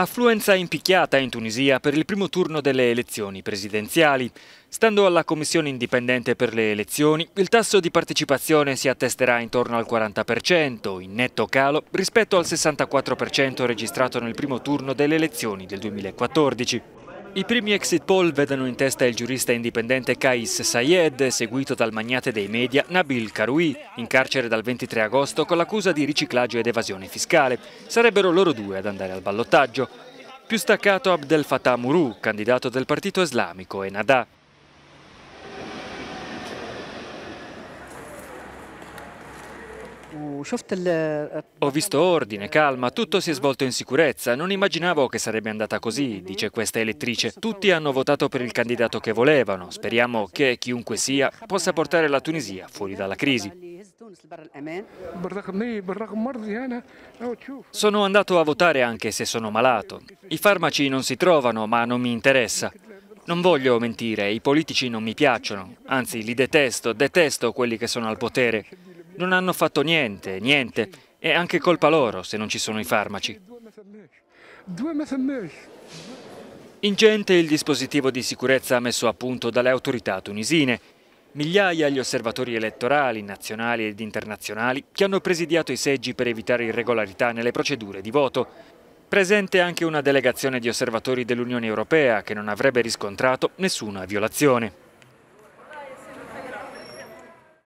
Affluenza impicchiata in Tunisia per il primo turno delle elezioni presidenziali. Stando alla Commissione indipendente per le elezioni, il tasso di partecipazione si attesterà intorno al 40%, in netto calo rispetto al 64% registrato nel primo turno delle elezioni del 2014. I primi exit poll vedono in testa il giurista indipendente Kais Sayed, seguito dal magnate dei media Nabil Karoui, in carcere dal 23 agosto con l'accusa di riciclaggio ed evasione fiscale. Sarebbero loro due ad andare al ballottaggio. Più staccato Abdel Fattah Mourou, candidato del partito islamico e Nadà. Ho visto ordine, calma, tutto si è svolto in sicurezza, non immaginavo che sarebbe andata così, dice questa elettrice. Tutti hanno votato per il candidato che volevano, speriamo che chiunque sia possa portare la Tunisia fuori dalla crisi. Sono andato a votare anche se sono malato. I farmaci non si trovano, ma non mi interessa. Non voglio mentire, i politici non mi piacciono, anzi li detesto, detesto quelli che sono al potere non hanno fatto niente, niente. È anche colpa loro se non ci sono i farmaci. Ingente il dispositivo di sicurezza messo a punto dalle autorità tunisine. Migliaia gli osservatori elettorali, nazionali ed internazionali, che hanno presidiato i seggi per evitare irregolarità nelle procedure di voto. Presente anche una delegazione di osservatori dell'Unione Europea che non avrebbe riscontrato nessuna violazione.